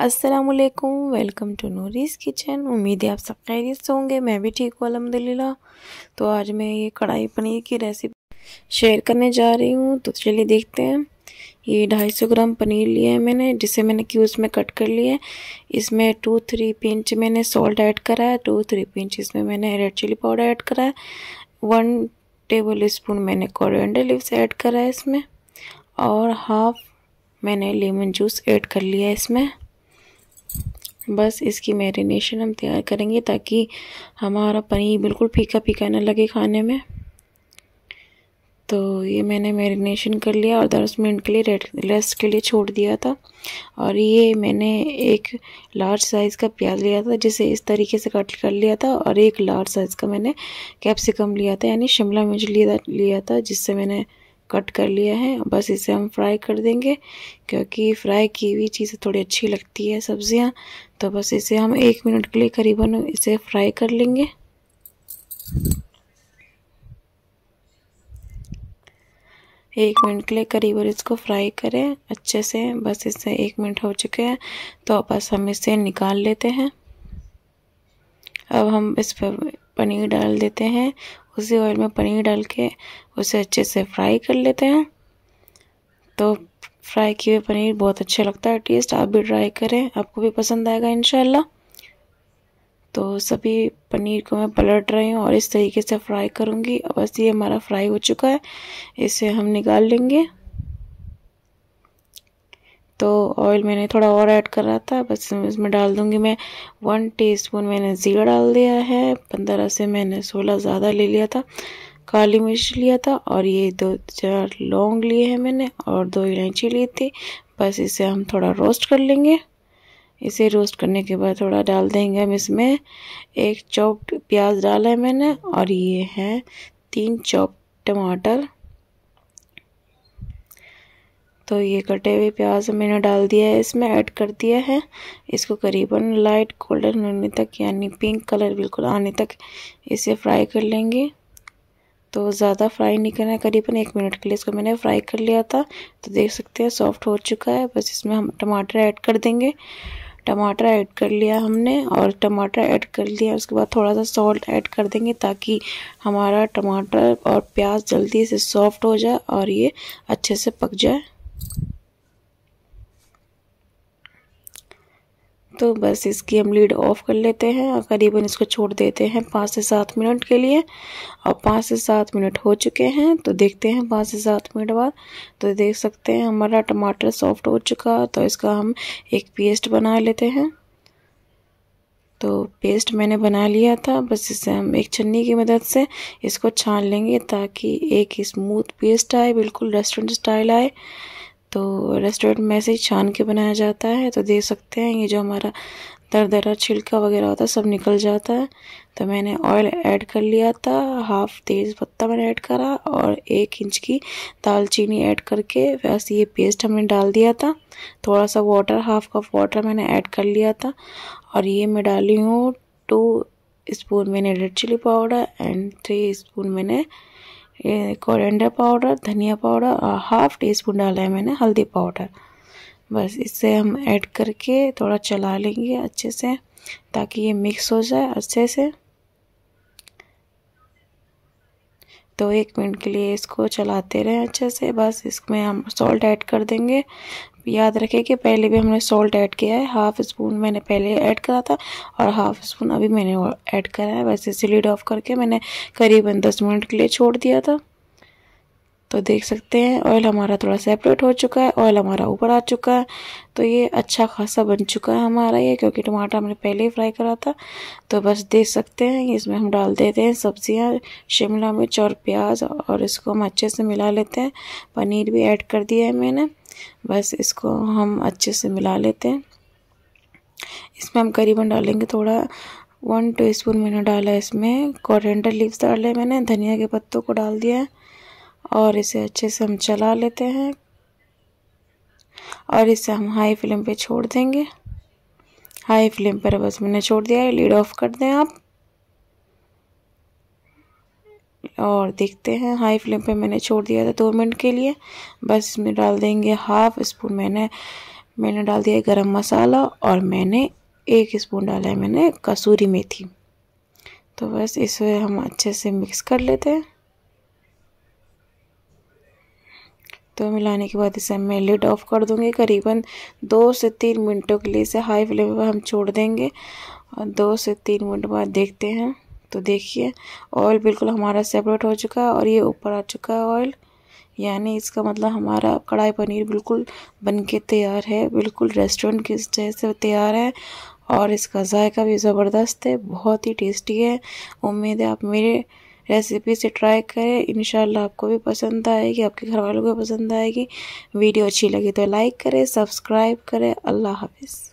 अस्सलाम welcome to नूरीज़ kitchen उम्मीद है आप सब खैरियत से होंगे मैं भी ठीक हूँ अलहमदिल्ला तो आज मैं ये कढ़ाई पनीर की रेसिपी शेयर करने जा रही हूँ तो चलिए देखते हैं ये ढाई सौ ग्राम पनीर लिया है मैंने जिसे मैंने क्यूज़ में कट कर लिया है इसमें टू थ्री पिंच मैंने सॉल्ट ऐड करा है टू थ्री पिंच इसमें मैंने रेड चिली पाउडर ऐड करा है वन टेबल स्पून मैंने कोरिएंडर लिव्स ऐड करा है इसमें और हाफ मैंने लेमन जूस ऐड कर लिया है इसमें बस इसकी मैरिनेशन हम तैयार करेंगे ताकि हमारा पनीर बिल्कुल फीका फीका ना लगे खाने में तो ये मैंने मैरिनेशन कर लिया और दस मिनट के लिए रेस्ट के लिए छोड़ दिया था और ये मैंने एक लार्ज साइज़ का प्याज लिया था जिसे इस तरीके से कट कर लिया था और एक लार्ज साइज़ का मैंने कैप्सिकम लिया था यानी शिमला मिर्च लिया लिया था जिससे मैंने कट कर लिया है बस इसे हम फ्राई कर देंगे क्योंकि फ्राई की हुई चीज़ें थोड़ी अच्छी लगती है सब्ज़ियाँ तो बस इसे हम एक मिनट के लिए करीबन इसे फ्राई कर लेंगे एक मिनट के लिए करीबन इसको फ्राई करें अच्छे से बस इससे एक मिनट हो चुके हैं तो बस हम इसे निकाल लेते हैं अब हम इस पर पनीर डाल देते हैं उसी ऑयल में पनीर डाल के उसे अच्छे से फ्राई कर लेते हैं तो फ्राई किए हुए पनीर बहुत अच्छा लगता है टेस्ट आप भी ट्राई करें आपको भी पसंद आएगा इन तो सभी पनीर को मैं पलट रही हूँ और इस तरीके से फ्राई करूँगी बस ये हमारा फ्राई हो चुका है इसे हम निकाल लेंगे तो ऑयल मैंने थोड़ा और ऐड कर रहा था बस इसमें डाल दूंगी मैं वन टीस्पून मैंने ज़ीरा डाल दिया है पंद्रह से मैंने सोलह ज़्यादा ले लिया था काली मिर्च लिया था और ये दो चार लौंग लिए हैं मैंने और दो इलायची ली थी बस इसे हम थोड़ा रोस्ट कर लेंगे इसे रोस्ट करने के बाद थोड़ा डाल देंगे हम इसमें एक चॉप प्याज डाला है मैंने और ये है तीन चॉप टमाटर तो ये कटे हुए प्याज मैंने डाल दिया है इसमें ऐड कर दिया है इसको करीबन लाइट गोल्डन होने तक यानी पिंक कलर बिल्कुल आने तक इसे फ्राई कर लेंगे तो ज़्यादा फ्राई नहीं करना है करीबन एक मिनट के लिए इसको मैंने फ्राई कर लिया था तो देख सकते हैं सॉफ्ट हो चुका है बस इसमें हम टमाटर ऐड कर देंगे टमाटर ऐड कर लिया हमने और टमाटर ऐड कर लिया उसके बाद थोड़ा सा सॉल्ट ऐड कर देंगे ताकि हमारा टमाटर और प्याज जल्दी से सॉफ्ट हो जाए और ये अच्छे से पक जाए तो बस इसकी हम लीड ऑफ़ कर लेते हैं और करीबन इसको छोड़ देते हैं पाँच से सात मिनट के लिए और पाँच से सात मिनट हो चुके हैं तो देखते हैं पाँच से सात मिनट बाद तो देख सकते हैं हमारा टमाटर सॉफ्ट हो चुका तो इसका हम एक पेस्ट बना लेते हैं तो पेस्ट मैंने बना लिया था बस इसे हम एक छन्नी की मदद से इसको छान लेंगे ताकि एक स्मूथ पेस्ट आए बिल्कुल रेस्टोरेंट स्टाइल आए तो रेस्टोरेंट में ऐसे ही छान के बनाया जाता है तो दे सकते हैं ये जो हमारा दर दरा छिलका वगैरह होता है सब निकल जाता है तो मैंने ऑयल ऐड कर लिया था हाफ तेज़ पत्ता मैंने ऐड करा और एक इंच की दालचीनी ऐड करके बस ये पेस्ट हमने डाल दिया था थोड़ा सा वाटर हाफ कप वाटर मैंने ऐड कर लिया था और ये मैं डाली हूँ टू स्पून मैंने red chilli powder and three spoon मैंने ये पाउडर धनिया पाउडर और हाफ टी स्पून डाला है मैंने हल्दी पाउडर बस इसे हम ऐड करके थोड़ा चला लेंगे अच्छे से ताकि ये मिक्स हो जाए अच्छे से तो एक मिनट के लिए इसको चलाते रहें अच्छे से बस इसमें हम सॉल्ट ऐड कर देंगे याद रखें कि पहले भी हमने सॉल्ट ऐड किया है हाफ़ स्पून मैंने पहले ऐड करा था और हाफ़ स्पून अभी मैंने ऐड करा है वैसे इसे लीड ऑफ करके मैंने करीबन दस मिनट के लिए छोड़ दिया था तो देख सकते हैं ऑयल हमारा थोड़ा सेपरेट हो चुका है ऑयल हमारा ऊपर आ चुका है तो ये अच्छा खासा बन चुका है हमारा ये क्योंकि टमाटर हमने पहले ही फ्राई करा था तो बस देख सकते हैं इसमें हम डाल देते हैं सब्जियां शिमला मिर्च और प्याज और इसको हम अच्छे से मिला लेते हैं पनीर भी ऐड कर दिया है मैंने बस इसको हम अच्छे से मिला लेते हैं इसमें हम करीबन डालेंगे थोड़ा वन टी स्पून मैंने डाला इसमें कॉरेंडर लीव्स डाले मैंने धनिया के पत्तों को डाल दिया है और इसे अच्छे से हम चला लेते हैं और इसे हम हाई फ्लेम पे छोड़ देंगे हाई फ्लेम पर बस मैंने छोड़ दिया है लीड ऑफ कर दें आप और देखते हैं हाई फ्लेम पे मैंने छोड़ दिया था दो मिनट के लिए बस इसमें डाल देंगे हाफ स्पून मैंने मैंने डाल दिया गरम मसाला और मैंने एक स्पून डाला है मैंने कसूरी मेथी तो बस इसे हम अच्छे से मिक्स कर लेते हैं तो मिलाने के बाद इसे मैं लिड ऑफ़ कर दूंगी करीबन दो से तीन मिनटों के लिए इसे हाई फ्लेम पर हम छोड़ देंगे और दो से तीन मिनट बाद देखते हैं तो देखिए ऑयल बिल्कुल हमारा सेपरेट हो चुका है और ये ऊपर आ चुका है ऑयल यानी इसका मतलब हमारा कढ़ाई पनीर बिल्कुल बनके तैयार है बिल्कुल रेस्टोरेंट के जैसे तैयार है और इसका जायका भी ज़बरदस्त है बहुत ही टेस्टी है उम्मीद है आप मेरे रेसिपी से ट्राई करें इन आपको भी पसंद आएगी आपके घर वालों को पसंद आएगी वीडियो अच्छी लगी तो लाइक करें सब्सक्राइब करें अल्लाह हाफिज़